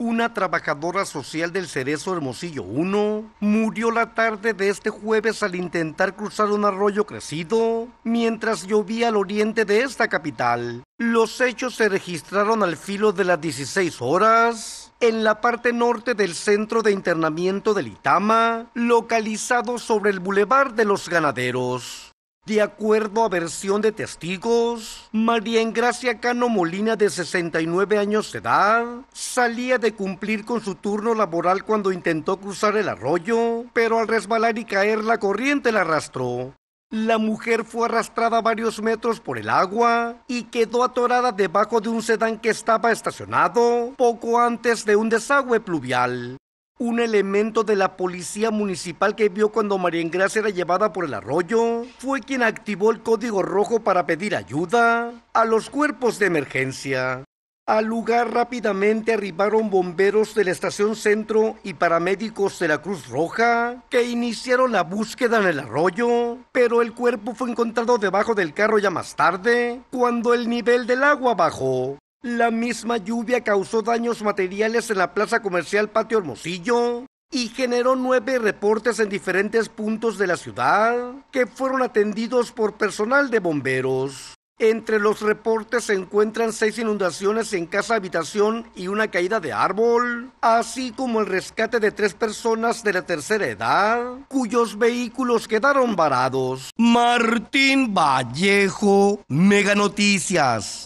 una trabajadora social del Cerezo Hermosillo 1, murió la tarde de este jueves al intentar cruzar un arroyo crecido mientras llovía al oriente de esta capital. Los hechos se registraron al filo de las 16 horas en la parte norte del centro de internamiento del Itama, localizado sobre el Boulevard de los Ganaderos. De acuerdo a versión de testigos, María Engracia Cano Molina, de 69 años de edad, salía de cumplir con su turno laboral cuando intentó cruzar el arroyo, pero al resbalar y caer la corriente la arrastró. La mujer fue arrastrada varios metros por el agua y quedó atorada debajo de un sedán que estaba estacionado poco antes de un desagüe pluvial un elemento de la policía municipal que vio cuando María Ingracia era llevada por el arroyo fue quien activó el código rojo para pedir ayuda a los cuerpos de emergencia. Al lugar rápidamente arribaron bomberos de la estación centro y paramédicos de la Cruz Roja que iniciaron la búsqueda en el arroyo, pero el cuerpo fue encontrado debajo del carro ya más tarde, cuando el nivel del agua bajó. La misma lluvia causó daños materiales en la plaza comercial Patio Hermosillo y generó nueve reportes en diferentes puntos de la ciudad que fueron atendidos por personal de bomberos. Entre los reportes se encuentran seis inundaciones en casa habitación y una caída de árbol, así como el rescate de tres personas de la tercera edad cuyos vehículos quedaron varados. Martín Vallejo, Mega Noticias.